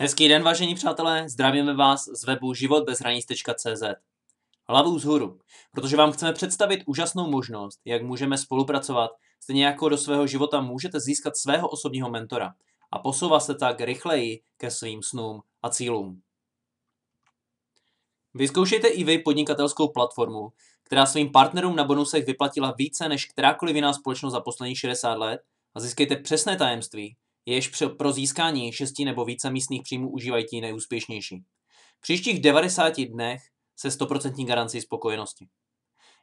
Hezký den, vážení přátelé, zdravíme vás z webu životbezhranic.cz. Hlavu z hůru, protože vám chceme představit úžasnou možnost, jak můžeme spolupracovat, stejně jako do svého života můžete získat svého osobního mentora a posouvat se tak rychleji ke svým snům a cílům. Vyzkoušejte i vy podnikatelskou platformu, která svým partnerům na bonusech vyplatila více než kterákoliv jiná společnost za posledních 60 let a získejte přesné tajemství, jež pro získání 6 nebo více místních příjmů užívají ti nejúspěšnější. V příštích 90 dnech se 100% garancí spokojenosti.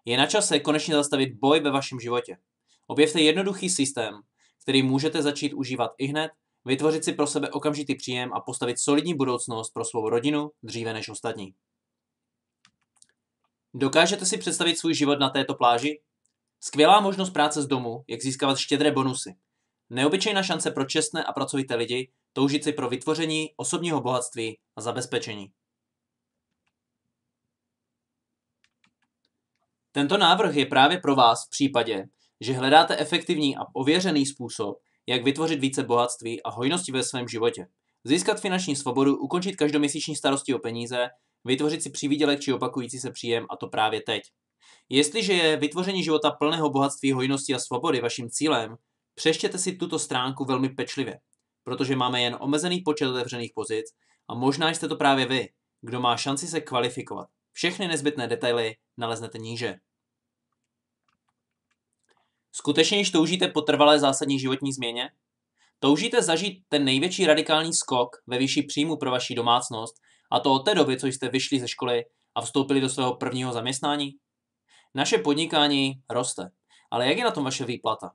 Je na čase konečně zastavit boj ve vašem životě. Objevte jednoduchý systém, který můžete začít užívat i hned, vytvořit si pro sebe okamžitý příjem a postavit solidní budoucnost pro svou rodinu dříve než ostatní. Dokážete si představit svůj život na této pláži? Skvělá možnost práce z domu, jak získávat štědré bonusy. Neobyčejná šance pro čestné a pracovité lidi toužit si pro vytvoření osobního bohatství a zabezpečení. Tento návrh je právě pro vás v případě, že hledáte efektivní a ověřený způsob, jak vytvořit více bohatství a hojnosti ve svém životě. Získat finanční svobodu, ukončit každoměsíční starosti o peníze, vytvořit si přivídělek či opakující se příjem a to právě teď. Jestliže je vytvoření života plného bohatství, hojnosti a svobody vaším cílem, Přeštěte si tuto stránku velmi pečlivě, protože máme jen omezený počet otevřených pozic a možná jste to právě vy, kdo má šanci se kvalifikovat. Všechny nezbytné detaily naleznete níže. Skutečně již toužíte po trvalé zásadní životní změně? Toužíte zažít ten největší radikální skok ve výši příjmu pro vaši domácnost a to od té doby, co jste vyšli ze školy a vstoupili do svého prvního zaměstnání? Naše podnikání roste, ale jak je na tom vaše výplata?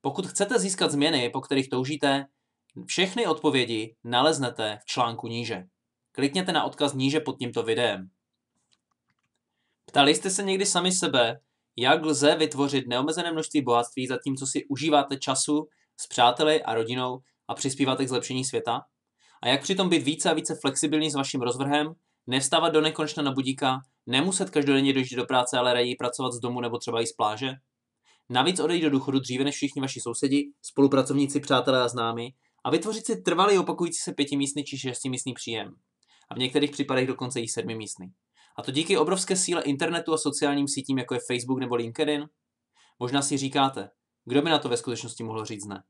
Pokud chcete získat změny, po kterých toužíte, všechny odpovědi naleznete v článku níže. Klikněte na odkaz níže pod tímto videem. Ptali jste se někdy sami sebe, jak lze vytvořit neomezené množství bohatství, zatímco si užíváte času s přáteli a rodinou a přispíváte k zlepšení světa? A jak přitom být více a více flexibilní s vaším rozvrhem, nevstávat do nekonečna na budíka, nemuset každodenně dojít do práce, ale raději pracovat z domu nebo třeba i z pláže? Navíc odejít do důchodu dříve než všichni vaši sousedi, spolupracovníci, přátelé a známi a vytvořit si trvalý opakující se pětimístný či šestimístný příjem. A v některých případech dokonce i sedmimístný. A to díky obrovské síle internetu a sociálním sítím, jako je Facebook nebo LinkedIn? Možná si říkáte, kdo by na to ve skutečnosti mohl říct ne?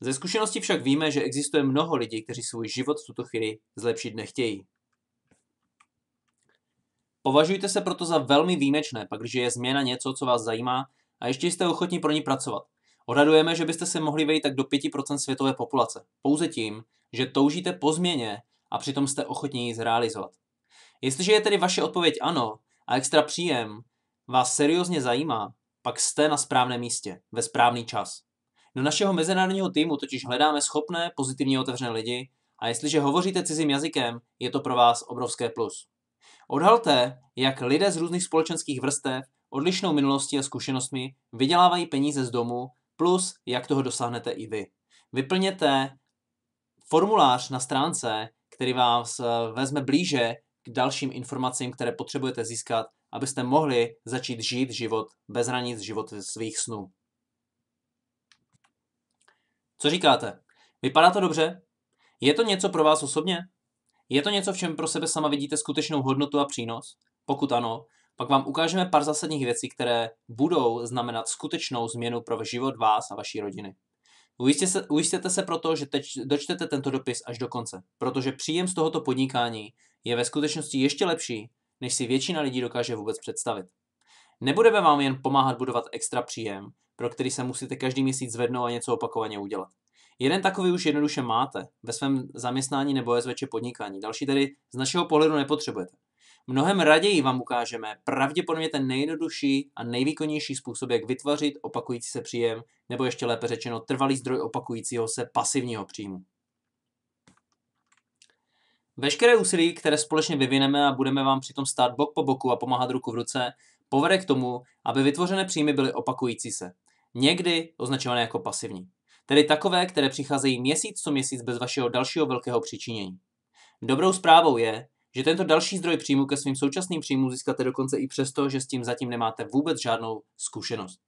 Ze zkušenosti však víme, že existuje mnoho lidí, kteří svůj život v tuto chvíli zlepšit nechtějí. Považujte se proto za velmi výjimečné, pak když je změna něco, co vás zajímá a ještě jste ochotní pro ní pracovat. Odhadujeme, že byste se mohli vejít tak do 5% světové populace, pouze tím, že toužíte po změně a přitom jste ochotní ji zrealizovat. Jestliže je tedy vaše odpověď ano a extra příjem vás seriózně zajímá, pak jste na správném místě, ve správný čas. Do našeho mezinárodního týmu totiž hledáme schopné, pozitivně otevřené lidi a jestliže hovoříte cizím jazykem, je to pro vás obrovské plus. Odhalte, jak lidé z různých společenských vrstev odlišnou minulostí a zkušenostmi, vydělávají peníze z domu, plus jak toho dosáhnete i vy. Vyplněte formulář na stránce, který vás eh, vezme blíže k dalším informacím, které potřebujete získat, abyste mohli začít žít život bez hranic, život svých snů. Co říkáte? Vypadá to dobře? Je to něco pro vás osobně? Je to něco, v čem pro sebe sama vidíte skutečnou hodnotu a přínos? Pokud ano, pak vám ukážeme pár zásadních věcí, které budou znamenat skutečnou změnu pro život vás a vaší rodiny. Ujistěte se, ujistěte se proto, že teď dočtete tento dopis až do konce, protože příjem z tohoto podnikání je ve skutečnosti ještě lepší, než si většina lidí dokáže vůbec představit. Nebudeme vám jen pomáhat budovat extra příjem, pro který se musíte každý měsíc zvednout a něco opakovaně udělat. Jeden takový už jednoduše máte ve svém zaměstnání nebo SVČ podnikání, další tedy z našeho pohledu nepotřebujete. Mnohem raději vám ukážeme pravděpodobně ten nejjednodušší a nejvýkonnější způsob, jak vytvořit opakující se příjem, nebo ještě lépe řečeno trvalý zdroj opakujícího se pasivního příjmu. Veškeré úsilí, které společně vyvineme a budeme vám přitom stát bok po boku a pomáhat ruku v ruce, povede k tomu, aby vytvořené příjmy byly opakující se, někdy označované jako pasivní, tedy takové, které přicházejí měsíc co měsíc bez vašeho dalšího velkého přičinění. Dobrou zprávou je, že tento další zdroj příjmu ke svým současným příjmům získáte dokonce i přesto, že s tím zatím nemáte vůbec žádnou zkušenost.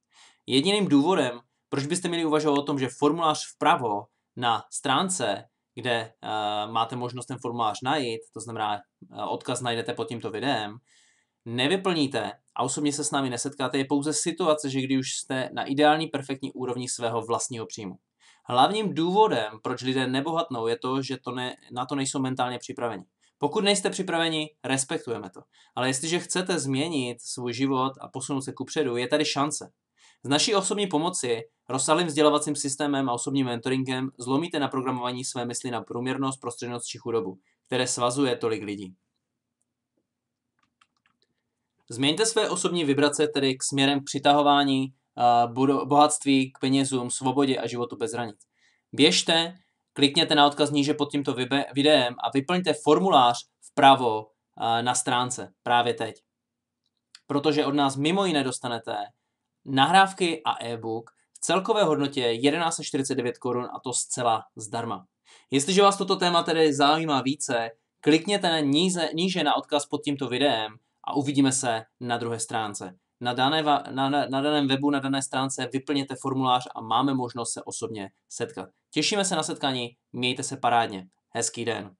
Jediným důvodem, proč byste měli uvažovat o tom, že formulář vpravo na stránce, kde uh, máte možnost ten formulář najít, to znamená uh, odkaz najdete pod tímto videem, nevyplníte a osobně se s námi nesetkáte, je pouze situace, že když už jste na ideální perfektní úrovni svého vlastního příjmu. Hlavním důvodem, proč lidé nebohatnou, je to, že to ne, na to nejsou mentálně připraveni. Pokud nejste připraveni, respektujeme to. Ale jestliže chcete změnit svůj život a posunout se kupředu, je tady šance. Z naší osobní pomoci, rozsáhlým vzdělávacím systémem a osobním mentoringem zlomíte na programování své mysli na průměrnost, prostřednost či chudobu, které svazuje tolik lidí. Změňte své osobní vibrace tedy k směrem k přitahování bohatství, k penězům, svobodě a životu bez hranic. Běžte Klikněte na odkaz níže pod tímto videem a vyplňte formulář vpravo eh, na stránce právě teď. Protože od nás mimo jiné dostanete nahrávky a e-book v celkové hodnotě 1149 korun a to zcela zdarma. Jestliže vás toto téma tedy zajímá více, klikněte níže na odkaz pod tímto videem a uvidíme se na druhé stránce na, dané, na, na daném webu, na dané stránce vyplněte formulář a máme možnost se osobně setkat. Těšíme se na setkání, mějte se parádně. Hezký den.